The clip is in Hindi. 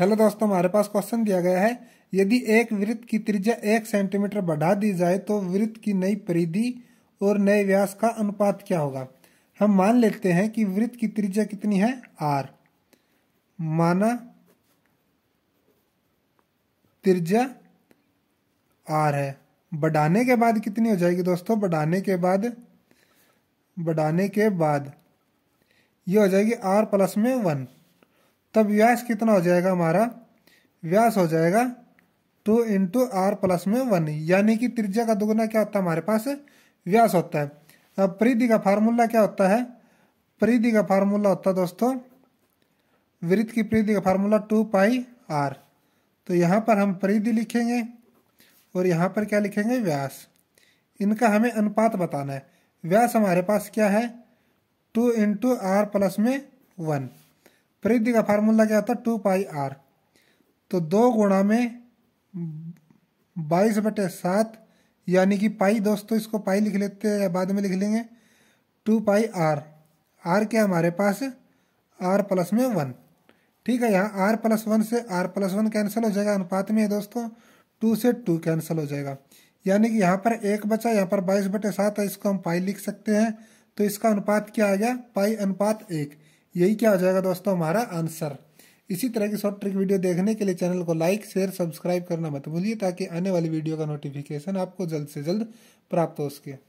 हेलो दोस्तों हमारे पास क्वेश्चन दिया गया है यदि एक वृत्त की त्रिज्या एक सेंटीमीटर बढ़ा दी जाए तो वृत्त की नई परिधि और नए व्यास का अनुपात क्या होगा हम मान लेते हैं कि वृत्त की त्रिज्या कितनी है आर माना त्रिज्या आर है बढ़ाने के बाद कितनी हो जाएगी दोस्तों बढ़ाने के बाद बढ़ाने के बाद ये हो जाएगी आर प्लस में वन तब व्यास कितना हो जाएगा हमारा व्यास हो जाएगा टू इंटू आर प्लस में वन यानी कि त्रिज्या का दुगुना क्या होता है हमारे पास व्यास होता है अब परिधि का फार्मूला क्या होता है परिधि का फार्मूला होता है दोस्तों वृत्त की परिधि का फार्मूला टू पाई आर तो यहाँ पर हम परिधि लिखेंगे और यहाँ पर क्या लिखेंगे व्यास इनका हमें अनुपात बताना है व्यास हमारे पास क्या है टू इंटू आर प्लस में वन परिधि का फार्मूला क्या होता है टू पाई आर तो दो गुणा में बाईस बटे सात यानी कि पाई दोस्तों इसको पाई लिख लेते हैं या बाद में लिख लेंगे टू पाई आर आर क्या हमारे पास आर प्लस में वन ठीक है यहाँ आर प्लस वन से आर प्लस वन कैंसिल हो जाएगा अनुपात में है दोस्तों टू से टू कैंसिल हो जाएगा यानी कि यहाँ पर एक बचा यहाँ पर बाईस बटे सात है इसको हम पाई लिख सकते हैं तो इसका अनुपात क्या आ गया पाई अनुपात एक यही क्या हो जाएगा दोस्तों हमारा आंसर इसी तरह की शॉर्ट ट्रिक वीडियो देखने के लिए चैनल को लाइक शेयर सब्सक्राइब करना मत भूलिए ताकि आने वाली वीडियो का नोटिफिकेशन आपको जल्द से जल्द प्राप्त हो सके